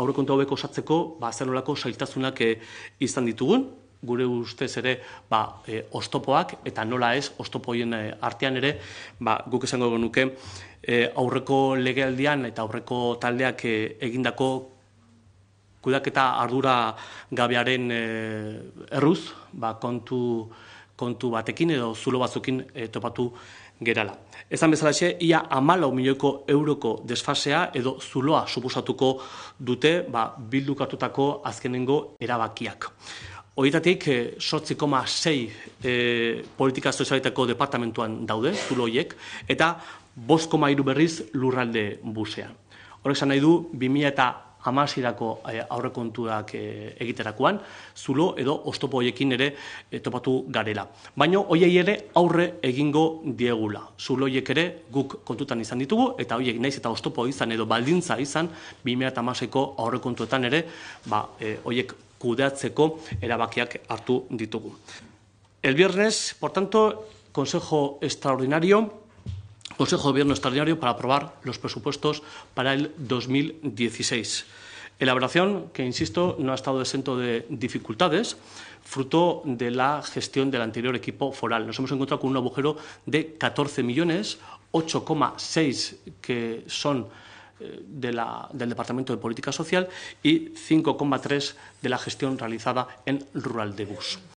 aurrekontu hauek osatzeko, ba, zer nolako zailtasunak eh, izan ditugun, gure ustez ere ba, eh, ostopoak eta nola ez ostopoien eh, artean ere, ba, guk esango nuke, e, aurreko legealdian eta aurreko taldeak egindako kudaketa ardura gabearen erruz, ba, kontu kontu batekin edo zulo batzukin eh, topatu gerala. Ezan bezalaxe, ia amalau milioiko euroko desfasea edo zuloa supusatuko dute ba, bildukatutako azkenengo erabakiak. Horietatik, sortzi eh, koma sei e, politika sozialitako departamentuan daude, zuloiek, eta bost berriz lurralde busean. Horrek nahi du, 2000 amasirako eh, aurrekontuak eh, egiterakoan, zulo edo ostopo hoiekin ere eh, topatu garela. Baina hoiei ere aurre egingo diegula. Zulo hoiek ere guk kontutan izan ditugu, eta hoiek naiz eta ostopo izan edo baldintza izan, 2008 aurre aurrekontuetan ere, ba, hoiek kudeatzeko erabakiak hartu ditugu. El viernes, por tanto, Consejo Extraordinario, Consejo de Gobierno Extraordinario para aprobar los presupuestos para el 2016. Elaboración que, insisto, no ha estado exento de dificultades, fruto de la gestión del anterior equipo foral. Nos hemos encontrado con un agujero de 14 millones, 8,6 que son eh, del Departamento de Política Social y 5,3 de la gestión realizada en Rural de